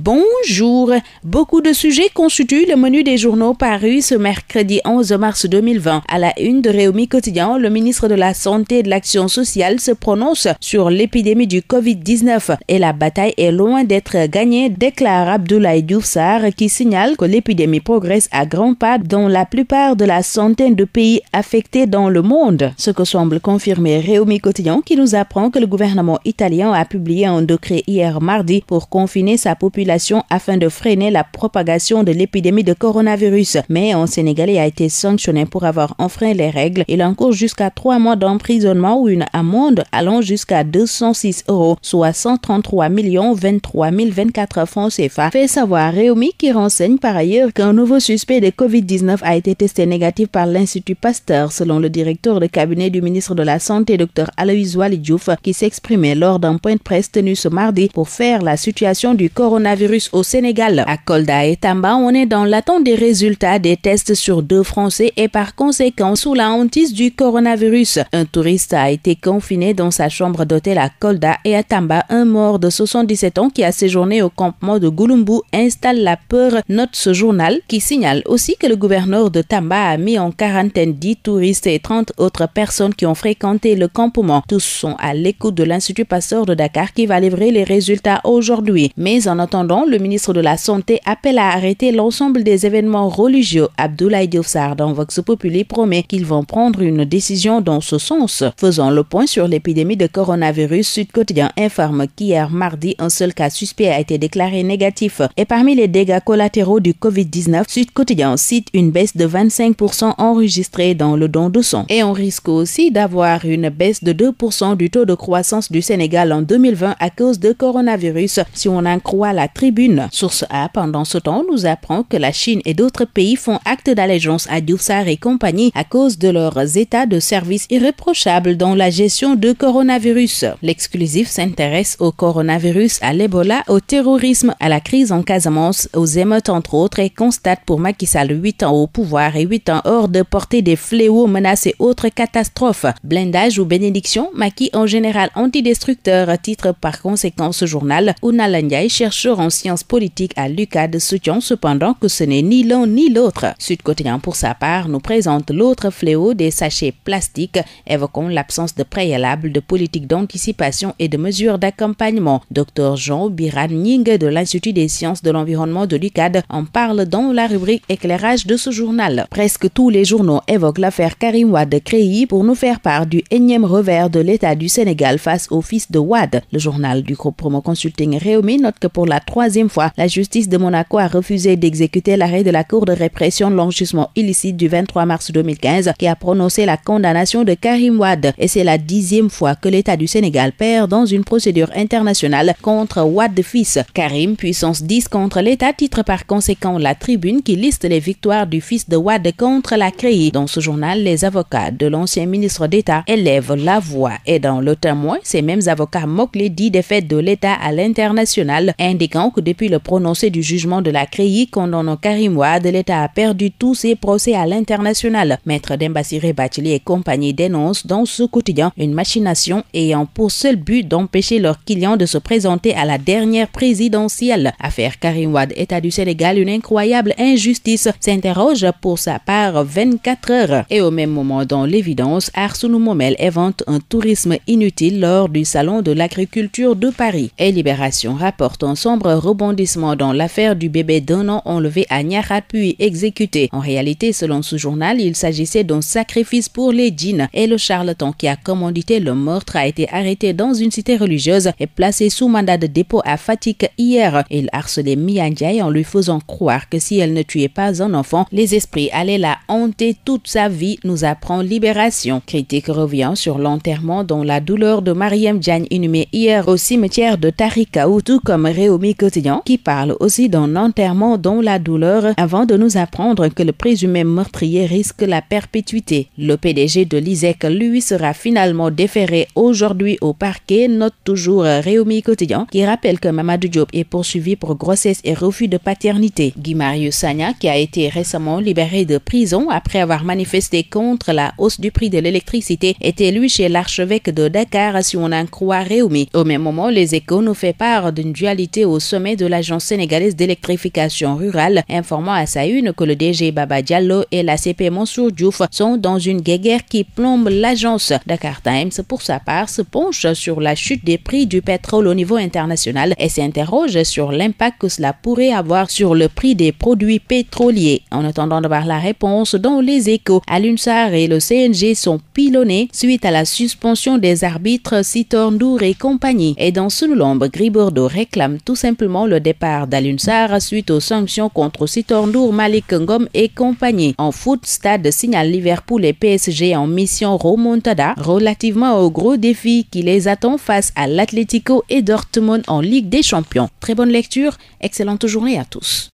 Bonjour. Beaucoup de sujets constituent le menu des journaux parus ce mercredi 11 mars 2020. À la une de Réumi Quotidien, le ministre de la Santé et de l'Action sociale se prononce sur l'épidémie du Covid-19 et la bataille est loin d'être gagnée, déclare Abdoulaye Doufsar qui signale que l'épidémie progresse à grands pas dans la plupart de la centaine de pays affectés dans le monde. Ce que semble confirmer Réumi Quotidien qui nous apprend que le gouvernement italien a publié un décret hier mardi pour confiner sa population afin de freiner la propagation de l'épidémie de coronavirus. Mais un Sénégalais a été sanctionné pour avoir enfreint les règles. Il encourt jusqu'à trois mois d'emprisonnement ou une amende allant jusqu'à 206 euros, soit 133 millions 23 024 francs CFA. Fait savoir Réumi qui renseigne par ailleurs qu'un nouveau suspect de COVID-19 a été testé négatif par l'Institut Pasteur, selon le directeur de cabinet du ministre de la Santé, Dr Aloïs Walidjouf, qui s'exprimait lors d'un point de presse tenu ce mardi pour faire la situation du coronavirus au Sénégal. À Kolda et Tamba, on est dans l'attente des résultats des tests sur deux Français et par conséquent sous la hantise du coronavirus. Un touriste a été confiné dans sa chambre d'hôtel à Kolda et à Tamba. Un mort de 77 ans qui a séjourné au campement de Goulumbu installe la peur, note ce journal, qui signale aussi que le gouverneur de Tamba a mis en quarantaine 10 touristes et 30 autres personnes qui ont fréquenté le campement. Tous sont à l'écoute de l'Institut Pasteur de Dakar qui va livrer les résultats aujourd'hui. Mais en attendant, le ministre de la Santé appelle à arrêter l'ensemble des événements religieux. Abdoulaye Diofsar dans Vox Populi promet qu'ils vont prendre une décision dans ce sens. Faisant le point sur l'épidémie de coronavirus, Sud Quotidien informe qu'hier mardi, un seul cas suspect a été déclaré négatif. Et parmi les dégâts collatéraux du Covid-19, Sud Quotidien cite une baisse de 25% enregistrée dans le don de sang. Et on risque aussi d'avoir une baisse de 2% du taux de croissance du Sénégal en 2020 à cause de coronavirus si on en croit la tribune. Source A, pendant ce temps, nous apprend que la Chine et d'autres pays font acte d'allégeance à Dioussar et compagnie à cause de leurs états de service irréprochables dans la gestion de coronavirus. L'exclusif s'intéresse au coronavirus, à l'Ebola, au terrorisme, à la crise en Casamance, aux émeutes entre autres et constate pour Macky Sall 8 ans au pouvoir et 8 ans hors de portée des fléaux, menaces et autres catastrophes. Blindage ou bénédiction, Macky en général antidestructeur, titre par conséquent ce journal où et chercheur en sciences politiques à l'UCAD soutient cependant que ce n'est ni l'un ni l'autre. Sud Quotidien, pour sa part, nous présente l'autre fléau des sachets plastiques, évoquant l'absence de préalable de politiques d'anticipation et de mesures d'accompagnement. Dr Jean Biran Ning de l'Institut des sciences de l'environnement de l'UCAD en parle dans la rubrique éclairage de ce journal. Presque tous les journaux évoquent l'affaire Karim Wad Créi pour nous faire part du énième revers de l'État du Sénégal face au fils de Wad. Le journal du groupe Promo Consulting Réumi note que pour la troisième fois. La justice de Monaco a refusé d'exécuter l'arrêt de la Cour de répression de l'enrichissement illicite du 23 mars 2015 qui a prononcé la condamnation de Karim Wad. Et c'est la dixième fois que l'État du Sénégal perd dans une procédure internationale contre Wad fils. Karim, puissance 10 contre l'État, titre par conséquent la tribune qui liste les victoires du fils de Wad contre la CRI. Dans ce journal, les avocats de l'ancien ministre d'État élèvent la voix et dans le témoin, ces mêmes avocats moquent les dix défaites de l'État à l'international, indiquant que depuis le prononcé du jugement de la CREI condamnant Karim Wade, l'État a perdu tous ses procès à l'international. Maître Dembassiré Batili et compagnie dénoncent dans ce quotidien une machination ayant pour seul but d'empêcher leurs clients de se présenter à la dernière présidentielle. Affaire Karim Wade, État du Sénégal, une incroyable injustice s'interroge pour sa part 24 heures. Et au même moment, dans l'évidence, Arsounou Momel évente un tourisme inutile lors du salon de l'agriculture de Paris. Et Libération rapporte en sombre rebondissement dans l'affaire du bébé d'un an enlevé à Niara puis exécuté. En réalité, selon ce journal, il s'agissait d'un sacrifice pour les djinns et le charlatan qui a commandité le meurtre a été arrêté dans une cité religieuse et placé sous mandat de dépôt à Fatik hier. Il harcelait Mianjai en lui faisant croire que si elle ne tuait pas un enfant, les esprits allaient la hanter toute sa vie, nous apprend Libération. Critique revient sur l'enterrement dont la douleur de Mariam Diagne inhumée hier au cimetière de Tarikaou, tout comme Réomi quotidien qui parle aussi d'un enterrement dans la douleur avant de nous apprendre que le présumé meurtrier risque la perpétuité. Le PDG de l'ISEC, lui, sera finalement déféré aujourd'hui au parquet, note toujours Réumi Quotidien, qui rappelle que Mamadou Diop est poursuivi pour grossesse et refus de paternité. Guy Marius Sagna, qui a été récemment libéré de prison après avoir manifesté contre la hausse du prix de l'électricité, était lui chez l'archevêque de Dakar si on en croit Réumi. Au même moment, les échos nous fait part d'une dualité au sommet de l'Agence sénégalaise d'électrification rurale, informant à sa une que le DG Baba Diallo et la CP Mansour Diouf sont dans une guéguerre qui plombe l'agence. Dakar Times, pour sa part, se penche sur la chute des prix du pétrole au niveau international et s'interroge sur l'impact que cela pourrait avoir sur le prix des produits pétroliers. En attendant de voir la réponse dont les échos à l'UNSAR et le CNG sont pilonnés suite à la suspension des arbitres Sitor et compagnie. Et dans ce lombre, Gris réclame tout simplement simplement le départ d'Alunsar suite aux sanctions contre Sitornour, Malik Ngom et compagnie. En foot, Stade signale Liverpool et PSG en mission remontada relativement aux gros défi qui les attend face à l'Atlético et Dortmund en Ligue des Champions. Très bonne lecture, excellente journée à tous.